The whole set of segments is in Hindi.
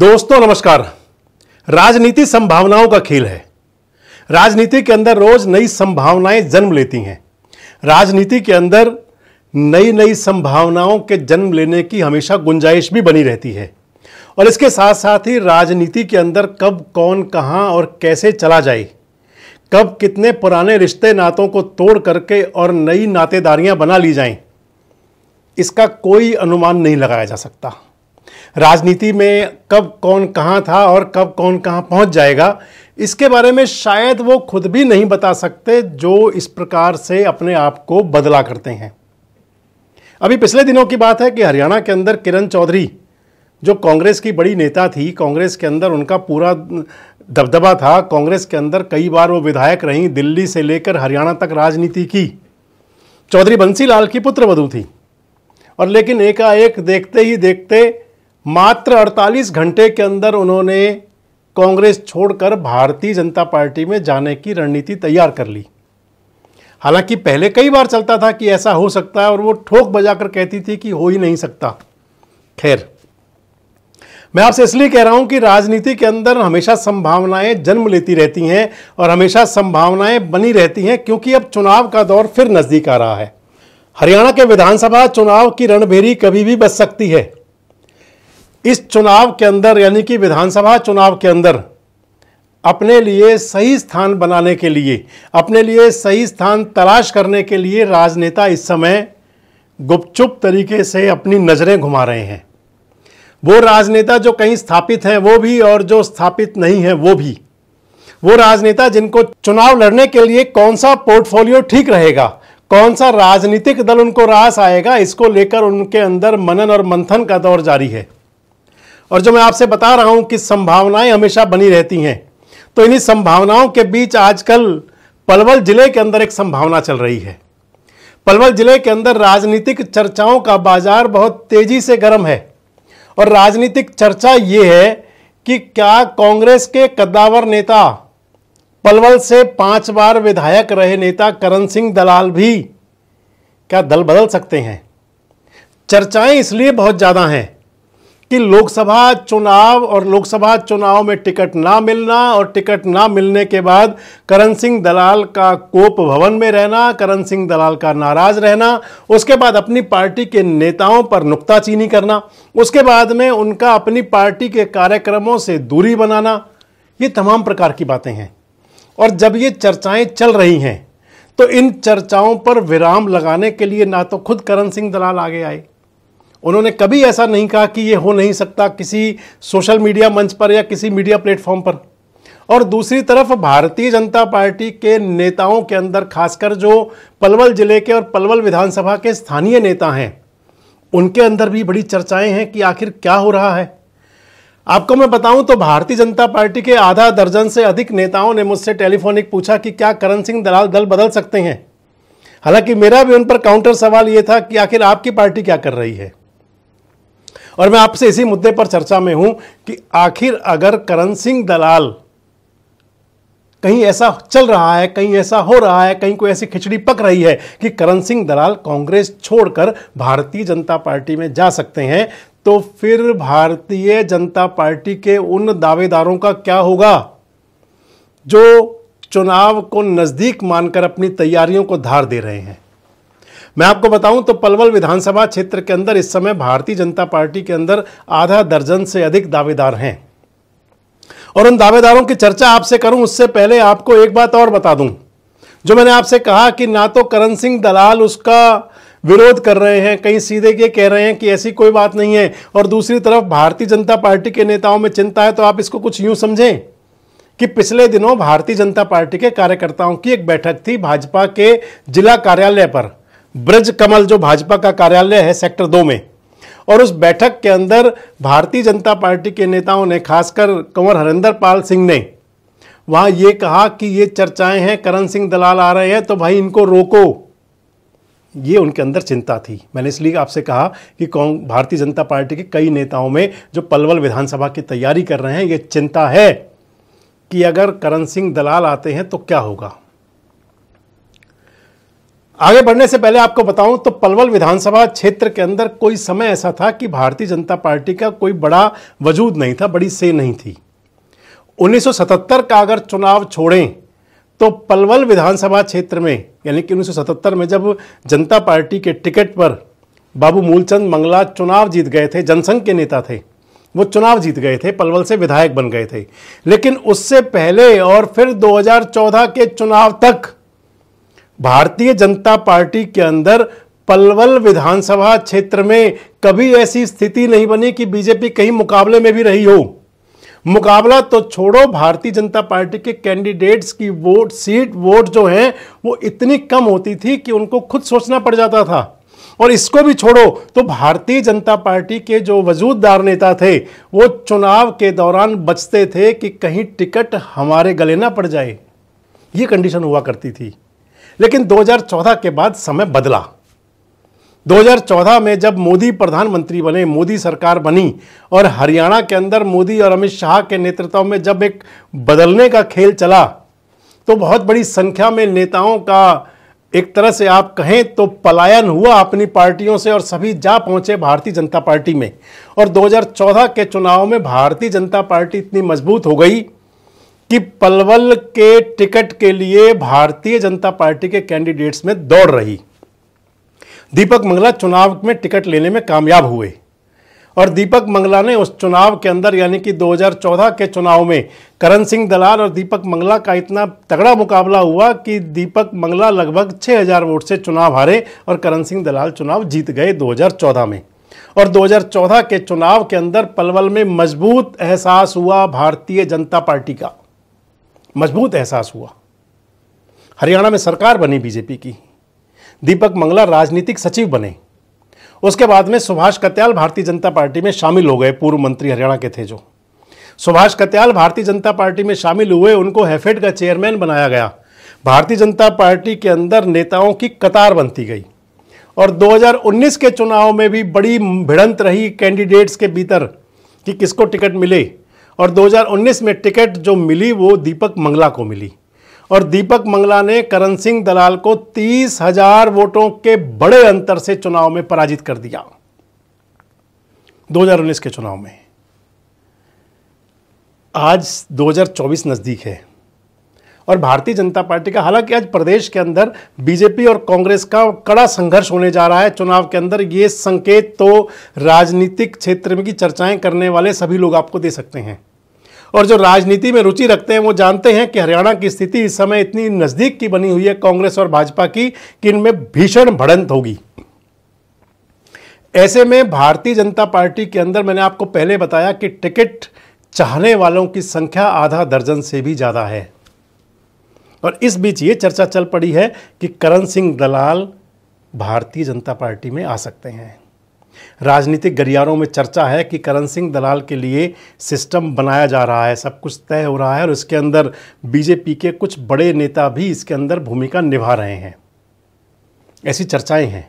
दोस्तों नमस्कार राजनीति संभावनाओं का खेल है राजनीति के अंदर रोज नई संभावनाएं जन्म लेती हैं राजनीति के अंदर नई नई संभावनाओं के जन्म लेने की हमेशा गुंजाइश भी बनी रहती है और इसके साथ साथ ही राजनीति के अंदर कब कौन कहाँ और कैसे चला जाए कब कितने पुराने रिश्ते नातों को तोड़ करके और नई नातेदारियां बना ली जाएं इसका कोई अनुमान नहीं लगाया जा सकता राजनीति में कब कौन कहाँ था और कब कौन कहाँ पहुँच जाएगा इसके बारे में शायद वो खुद भी नहीं बता सकते जो इस प्रकार से अपने आप को बदला करते हैं अभी पिछले दिनों की बात है कि हरियाणा के अंदर किरण चौधरी जो कांग्रेस की बड़ी नेता थी कांग्रेस के अंदर उनका पूरा दबदबा था कांग्रेस के अंदर कई बार वो विधायक रहीं दिल्ली से लेकर हरियाणा तक राजनीति की चौधरी बंसीलाल की पुत्रवधु थी और लेकिन एकाएक देखते ही देखते मात्र 48 घंटे के अंदर उन्होंने कांग्रेस छोड़कर भारतीय जनता पार्टी में जाने की रणनीति तैयार कर ली हालांकि पहले कई बार चलता था कि ऐसा हो सकता है और वो ठोक बजाकर कहती थी कि हो ही नहीं सकता खैर मैं आपसे इसलिए कह रहा हूं कि राजनीति के अंदर हमेशा संभावनाएं जन्म लेती रहती हैं और हमेशा संभावनाएं बनी रहती हैं क्योंकि अब चुनाव का दौर फिर नज़दीक आ रहा है हरियाणा के विधानसभा चुनाव की रणभेरी कभी भी बच सकती है इस चुनाव के अंदर यानी कि विधानसभा चुनाव के अंदर अपने लिए सही स्थान बनाने के लिए अपने लिए सही स्थान तलाश करने के लिए राजनेता इस समय गुपचुप तरीके से अपनी नज़रें घुमा रहे हैं वो राजनेता जो कहीं स्थापित हैं वो भी और जो स्थापित नहीं हैं वो भी वो राजनेता जिनको चुनाव लड़ने के लिए कौन सा पोर्टफोलियो ठीक रहेगा कौन सा राजनीतिक दल उनको रास आएगा इसको लेकर उनके अंदर मनन और मंथन का दौर जारी है और जो मैं आपसे बता रहा हूं कि संभावनाएं हमेशा बनी रहती हैं तो इन्हीं संभावनाओं के बीच आजकल पलवल जिले के अंदर एक संभावना चल रही है पलवल जिले के अंदर राजनीतिक चर्चाओं का बाजार बहुत तेजी से गर्म है और राजनीतिक चर्चा ये है कि क्या कांग्रेस के कद्दावर नेता पलवल से पांच बार विधायक रहे नेता करण सिंह दलाल भी क्या दल बदल सकते हैं चर्चाएं इसलिए बहुत ज़्यादा हैं कि लोकसभा चुनाव और लोकसभा चुनाव में टिकट ना मिलना और टिकट ना मिलने के बाद करण सिंह दलाल का कोप भवन में रहना करण सिंह दलाल का नाराज रहना उसके बाद अपनी पार्टी के नेताओं पर नुकताचीनी करना उसके बाद में उनका अपनी पार्टी के कार्यक्रमों से दूरी बनाना ये तमाम प्रकार की बातें हैं और जब ये चर्चाएं चल रही हैं तो इन चर्चाओं पर विराम लगाने के लिए ना तो खुद करण सिंह दलाल आगे आए उन्होंने कभी ऐसा नहीं कहा कि ये हो नहीं सकता किसी सोशल मीडिया मंच पर या किसी मीडिया प्लेटफॉर्म पर और दूसरी तरफ भारतीय जनता पार्टी के नेताओं के अंदर खासकर जो पलवल जिले के और पलवल विधानसभा के स्थानीय नेता हैं उनके अंदर भी बड़ी चर्चाएं हैं कि आखिर क्या हो रहा है आपको मैं बताऊं तो भारतीय जनता पार्टी के आधा दर्जन से अधिक नेताओं ने मुझसे टेलीफोनिक पूछा कि क्या करण सिंह दलाल दल बदल सकते हैं हालांकि मेरा भी उन पर काउंटर सवाल ये था कि आखिर आपकी पार्टी क्या कर रही है और मैं आपसे इसी मुद्दे पर चर्चा में हूं कि आखिर अगर करण सिंह दलाल कहीं ऐसा चल रहा है कहीं ऐसा हो रहा है कहीं कोई ऐसी खिचड़ी पक रही है कि करण सिंह दलाल कांग्रेस छोड़कर भारतीय जनता पार्टी में जा सकते हैं तो फिर भारतीय जनता पार्टी के उन दावेदारों का क्या होगा जो चुनाव को नज़दीक मानकर अपनी तैयारियों को धार दे रहे हैं मैं आपको बताऊं तो पलवल विधानसभा क्षेत्र के अंदर इस समय भारतीय जनता पार्टी के अंदर आधा दर्जन से अधिक दावेदार हैं और उन दावेदारों की चर्चा आपसे करूं उससे पहले आपको एक बात और बता दूं जो मैंने आपसे कहा कि ना तो करण सिंह दलाल उसका विरोध कर रहे हैं कहीं सीधे ये कह रहे हैं कि ऐसी कोई बात नहीं है और दूसरी तरफ भारतीय जनता पार्टी के नेताओं में चिंता है तो आप इसको कुछ यूं समझें कि पिछले दिनों भारतीय जनता पार्टी के कार्यकर्ताओं की एक बैठक थी भाजपा के जिला कार्यालय पर ब्रज कमल जो भाजपा का कार्यालय है सेक्टर दो में और उस बैठक के अंदर भारतीय जनता पार्टी के नेताओं ने खासकर कंवर हरिंदर पाल सिंह ने वहां ये कहा कि ये चर्चाएं हैं करण सिंह दलाल आ रहे हैं तो भाई इनको रोको ये उनके अंदर चिंता थी मैंने इसलिए आपसे कहा कि कौन भारतीय जनता पार्टी के कई नेताओं में जो पलवल विधानसभा की तैयारी कर रहे हैं ये चिंता है कि अगर करण सिंह दलाल आते हैं तो क्या होगा आगे बढ़ने से पहले आपको बताऊं तो पलवल विधानसभा क्षेत्र के अंदर कोई समय ऐसा था कि भारतीय जनता पार्टी का कोई बड़ा वजूद नहीं था बड़ी से नहीं थी 1977 का अगर चुनाव छोड़ें तो पलवल विधानसभा क्षेत्र में यानी कि 1977 में जब जनता पार्टी के टिकट पर बाबू मूलचंद मंगला चुनाव जीत गए थे जनसंघ के नेता थे वो चुनाव जीत गए थे पलवल से विधायक बन गए थे लेकिन उससे पहले और फिर 2014 के चुनाव तक भारतीय जनता पार्टी के अंदर पलवल विधानसभा क्षेत्र में कभी ऐसी स्थिति नहीं बनी कि बीजेपी कहीं मुकाबले में भी रही हो मुकाबला तो छोड़ो भारतीय जनता पार्टी के कैंडिडेट्स की वोट सीट वोट जो हैं वो इतनी कम होती थी कि उनको खुद सोचना पड़ जाता था और इसको भी छोड़ो तो भारतीय जनता पार्टी के जो वजूददार नेता थे वो चुनाव के दौरान बचते थे कि कहीं टिकट हमारे गले ना पड़ जाए ये कंडीशन हुआ करती थी लेकिन 2014 के बाद समय बदला 2014 में जब मोदी प्रधानमंत्री बने मोदी सरकार बनी और हरियाणा के अंदर मोदी और अमित शाह के नेतृत्व में जब एक बदलने का खेल चला तो बहुत बड़ी संख्या में नेताओं का एक तरह से आप कहें तो पलायन हुआ अपनी पार्टियों से और सभी जा पहुंचे भारतीय जनता पार्टी में और 2014 के चुनाव में भारतीय जनता पार्टी इतनी मजबूत हो गई कि पलवल के टिकट के लिए भारतीय जनता पार्टी के कैंडिडेट्स में दौड़ रही दीपक मंगला चुनाव में टिकट लेने में कामयाब हुए और दीपक मंगला ने उस चुनाव के अंदर यानी कि 2014 के चुनाव में करण सिंह दलाल और दीपक मंगला का इतना तगड़ा मुकाबला हुआ कि दीपक मंगला लगभग 6000 वोट से चुनाव हारे और करण सिंह दलाल चुनाव जीत गए 2014 में और 2014 के चुनाव के अंदर पलवल में मजबूत एहसास हुआ भारतीय जनता पार्टी का मजबूत एहसास हुआ हरियाणा में सरकार बनी बीजेपी की दीपक मंगला राजनीतिक सचिव बने उसके बाद में सुभाष कत्याल भारतीय जनता पार्टी में शामिल हो गए पूर्व मंत्री हरियाणा के थे जो सुभाष कत्याल भारतीय जनता पार्टी में शामिल हुए उनको हैफेड का चेयरमैन बनाया गया भारतीय जनता पार्टी के अंदर नेताओं की कतार बनती गई और 2019 के चुनाव में भी बड़ी भिड़ंत रही कैंडिडेट्स के भीतर कि किसको टिकट मिले और 2019 में टिकट जो मिली वो दीपक मंगला को मिली और दीपक मंगला ने करण सिंह दलाल को तीस हजार वोटों के बड़े अंतर से चुनाव में पराजित कर दिया 2019 के चुनाव में आज 2024 नज़दीक है और भारतीय जनता पार्टी का हालांकि आज प्रदेश के अंदर बीजेपी और कांग्रेस का कड़ा संघर्ष होने जा रहा है चुनाव के अंदर ये संकेत तो राजनीतिक क्षेत्र में की चर्चाएं करने वाले सभी लोग आपको दे सकते हैं और जो राजनीति में रुचि रखते हैं वो जानते हैं कि हरियाणा की स्थिति इस समय इतनी नज़दीक की बनी हुई है कांग्रेस और भाजपा की कि इनमें भीषण भड़ंत होगी ऐसे में भारतीय जनता पार्टी के अंदर मैंने आपको पहले बताया कि टिकट चाहने वालों की संख्या आधा दर्जन से भी ज़्यादा है और इस बीच ये चर्चा चल पड़ी है कि करण सिंह दलाल भारतीय जनता पार्टी में आ सकते हैं राजनीतिक गलियारों में चर्चा है कि करण सिंह दलाल के लिए सिस्टम बनाया जा रहा है सब कुछ तय हो रहा है और इसके अंदर बीजेपी के कुछ बड़े नेता भी इसके अंदर भूमिका निभा रहे हैं ऐसी चर्चाएं हैं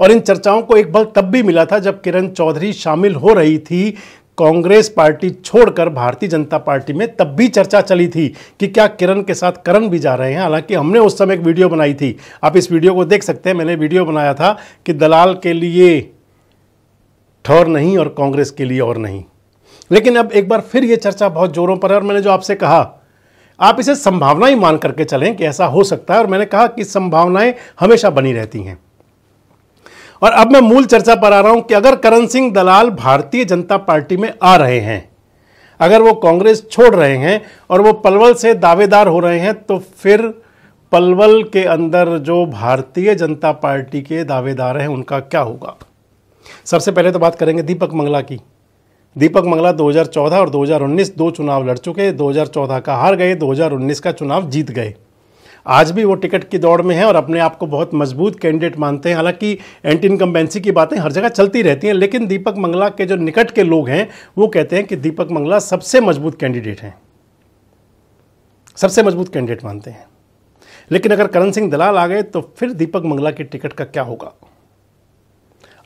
और इन चर्चाओं को एक बल तब भी मिला था जब किरण चौधरी शामिल हो रही थी कांग्रेस पार्टी छोड़कर भारतीय जनता पार्टी में तब भी चर्चा चली थी कि क्या किरण के साथ करण भी जा रहे हैं हालांकि हमने उस समय एक वीडियो बनाई थी आप इस वीडियो को देख सकते हैं मैंने वीडियो बनाया था कि दलाल के लिए ठौर नहीं और कांग्रेस के लिए और नहीं लेकिन अब एक बार फिर ये चर्चा बहुत जोरों पर है और मैंने जो आपसे कहा आप इसे संभावना ही मान करके चलें कि ऐसा हो सकता है और मैंने कहा कि संभावनाएं हमेशा बनी रहती हैं और अब मैं मूल चर्चा पर आ रहा हूं कि अगर करण सिंह दलाल भारतीय जनता पार्टी में आ रहे हैं अगर वो कांग्रेस छोड़ रहे हैं और वो पलवल से दावेदार हो रहे हैं तो फिर पलवल के अंदर जो भारतीय जनता पार्टी के दावेदार हैं उनका क्या होगा सबसे पहले तो बात करेंगे दीपक मंगला की दीपक मंगला 2014 और 2019 दो चुनाव लड़ चुके 2014 का हार गए 2019 का चुनाव जीत गए आज भी वो टिकट की दौड़ में हैं और अपने आप को बहुत मजबूत कैंडिडेट मानते हैं हालांकि एंटी इनकम्बेंसी की बातें हर जगह चलती रहती हैं लेकिन दीपक मंगला के जो निकट के लोग हैं वो कहते हैं कि दीपक मंगला सबसे मजबूत कैंडिडेट हैं सबसे मजबूत कैंडिडेट मानते हैं लेकिन अगर करण सिंह दलाल आ गए तो फिर दीपक मंगला की टिकट का क्या होगा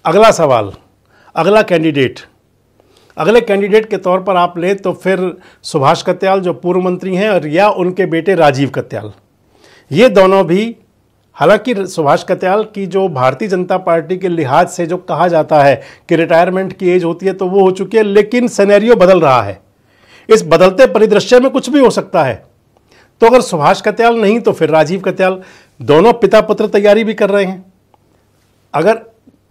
अगला सवाल अगला कैंडिडेट अगले कैंडिडेट के तौर पर आप लें तो फिर सुभाष कत्याल जो पूर्व मंत्री हैं और या उनके बेटे राजीव कत्याल ये दोनों भी हालांकि सुभाष कत्याल की जो भारतीय जनता पार्टी के लिहाज से जो कहा जाता है कि रिटायरमेंट की एज होती है तो वो हो चुकी है लेकिन सैनैरियो बदल रहा है इस बदलते परिदृश्य में कुछ भी हो सकता है तो अगर सुभाष कत्याल नहीं तो फिर राजीव कत्याल दोनों पिता पुत्र तैयारी भी कर रहे हैं अगर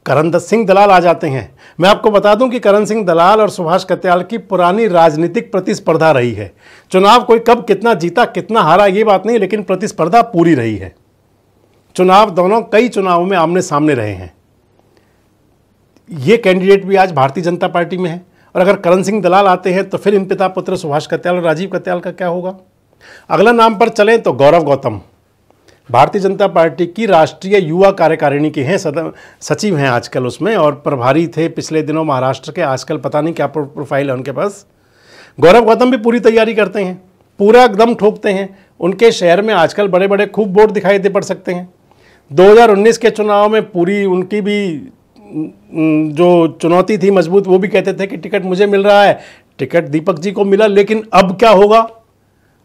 करण सिंह दलाल आ जाते हैं मैं आपको बता दूं कि करण सिंह दलाल और सुभाष कत्याल की पुरानी राजनीतिक प्रतिस्पर्धा रही है चुनाव कोई कब कितना जीता कितना हारा ये बात नहीं लेकिन प्रतिस्पर्धा पूरी रही है चुनाव दोनों कई चुनावों में आमने सामने रहे हैं ये कैंडिडेट भी आज भारतीय जनता पार्टी में है और अगर करण सिंह दलाल आते हैं तो फिर इन पिता पुत्र सुभाष कत्याल और राजीव कत्याल का क्या होगा अगला नाम पर चलें तो गौरव गौतम भारतीय जनता पार्टी की राष्ट्रीय युवा कार्यकारिणी के हैं सचिव हैं आजकल उसमें और प्रभारी थे पिछले दिनों महाराष्ट्र के आजकल पता नहीं क्या प्रोफाइल है उनके पास गौरव गौतम भी पूरी तैयारी करते हैं पूरा एकदम ठोकते हैं उनके शहर में आजकल बड़े बड़े खूब वोट दिखाई दे पड़ सकते हैं 2019 के चुनाव में पूरी उनकी भी जो चुनौती थी मजबूत वो भी कहते थे कि टिकट मुझे मिल रहा है टिकट दीपक जी को मिला लेकिन अब क्या होगा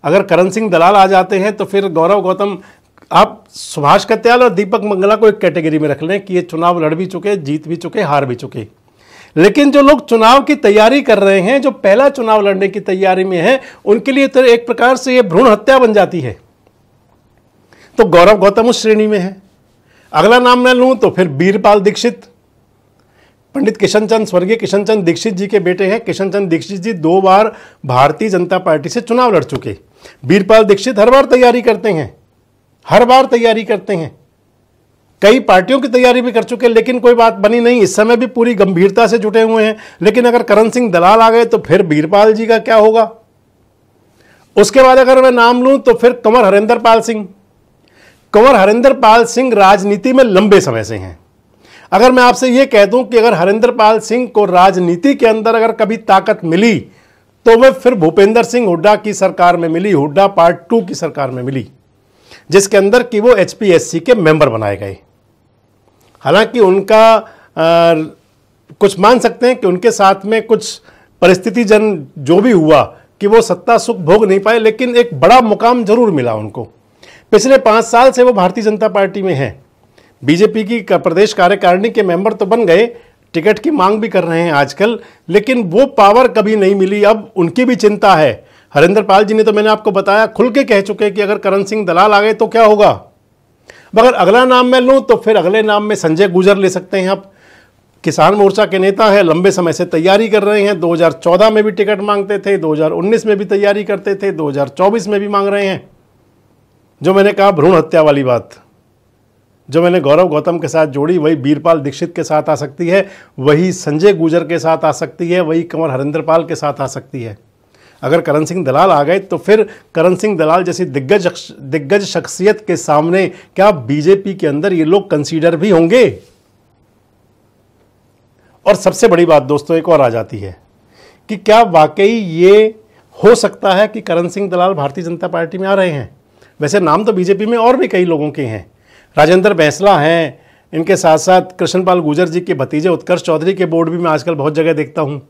अगर करण सिंह दलाल आ जाते हैं तो फिर गौरव गौतम आप सुभाष कत्याल और दीपक मंगला को एक कैटेगरी में रख लें कि ये चुनाव लड़ भी चुके जीत भी चुके हार भी चुके लेकिन जो लोग चुनाव की तैयारी कर रहे हैं जो पहला चुनाव लड़ने की तैयारी में है उनके लिए तो एक प्रकार से ये भ्रूण हत्या बन जाती है तो गौरव गौतम उस श्रेणी में है अगला नाम मैं लूं तो फिर बीरपाल दीक्षित पंडित किशन चंद स्वर्गीय किशन चंद दीक्षित जी के बेटे हैं किशन चंद दीक्षित जी दो बार भारतीय जनता पार्टी से चुनाव लड़ चुके बीरपाल दीक्षित हर बार तैयारी करते हैं हर बार तैयारी करते हैं कई पार्टियों की तैयारी भी कर चुके हैं लेकिन कोई बात बनी नहीं इस समय भी पूरी गंभीरता से जुटे हुए हैं लेकिन अगर करण सिंह दलाल आ गए तो फिर बीरपाल जी का क्या होगा उसके बाद अगर मैं नाम लूं तो फिर कंवर हरेंद्र पाल सिंह कंवर हरेंद्र पाल सिंह राजनीति में लंबे समय से हैं अगर मैं आपसे यह कह दूं कि अगर हरेंद्र पाल सिंह को राजनीति के अंदर अगर कभी ताकत मिली तो वह फिर भूपेंद्र सिंह हुड्डा की सरकार में मिली हुड्डा पार्ट टू की सरकार में मिली जिसके अंदर कि वो एच के मेंबर बनाए गए हालांकि उनका आ, कुछ मान सकते हैं कि उनके साथ में कुछ परिस्थिति जन जो भी हुआ कि वो सत्ता सुख भोग नहीं पाए लेकिन एक बड़ा मुकाम जरूर मिला उनको पिछले पाँच साल से वो भारतीय जनता पार्टी में हैं बीजेपी की प्रदेश कार्यकारिणी के मेंबर तो बन गए टिकट की मांग भी कर रहे हैं आजकल लेकिन वो पावर कभी नहीं मिली अब उनकी भी चिंता है हरेंद्र पाल जी ने तो मैंने आपको बताया खुल के कह चुके हैं कि अगर करण सिंह दलाल आ गए तो क्या होगा मगर अगला नाम मैं लूँ तो फिर अगले नाम में संजय गुजर ले सकते हैं आप किसान मोर्चा के नेता हैं लंबे समय से तैयारी कर रहे हैं 2014 में भी टिकट मांगते थे 2019 में भी तैयारी करते थे 2024 में भी मांग रहे हैं जो मैंने कहा भ्रूण हत्या वाली बात जो मैंने गौरव गौतम के साथ जोड़ी वही बीरपाल दीक्षित के साथ आ सकती है वही संजय गुजर के साथ आ सकती है वही कंवर हरेंद्र पाल के साथ आ सकती है अगर करण सिंह दलाल आ गए तो फिर करण सिंह दलाल जैसी दिग्गज दिग्गज शख्सियत के सामने क्या बीजेपी के अंदर ये लोग कंसीडर भी होंगे और सबसे बड़ी बात दोस्तों एक और आ जाती है कि क्या वाकई ये हो सकता है कि करण सिंह दलाल भारतीय जनता पार्टी में आ रहे हैं वैसे नाम तो बीजेपी में और भी कई लोगों के हैं राजेंद्र बैंसला हैं इनके साथ साथ कृष्णपाल गुर्जर जी के भतीजे उत्कर्ष चौधरी के बोर्ड भी मैं आजकल बहुत जगह देखता हूँ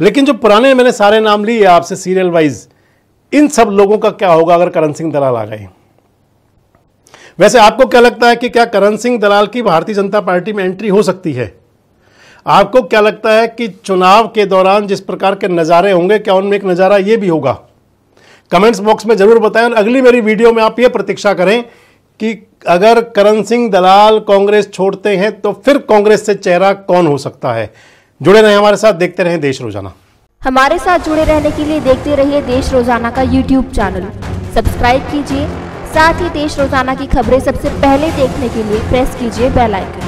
लेकिन जो पुराने मैंने सारे नाम लिए आपसे सीरियल वाइज इन सब लोगों का क्या होगा अगर करण सिंह दलाल आ गए वैसे आपको क्या लगता है कि क्या करण सिंह दलाल की भारतीय जनता पार्टी में एंट्री हो सकती है आपको क्या लगता है कि चुनाव के दौरान जिस प्रकार के नज़ारे होंगे क्या उनमें एक नज़ारा ये भी होगा कमेंट्स बॉक्स में ज़रूर बताएं और अगली मेरी वीडियो में आप ये प्रतीक्षा करें कि अगर करण सिंह दलाल कांग्रेस छोड़ते हैं तो फिर कांग्रेस से चेहरा कौन हो सकता है जुड़े रहे हमारे साथ देखते रहे देश रोजाना हमारे साथ जुड़े रहने के लिए देखते रहिए देश रोजाना का यूट्यूब चैनल सब्सक्राइब कीजिए साथ ही देश रोजाना की खबरें सबसे पहले देखने के लिए प्रेस कीजिए बेल आइकन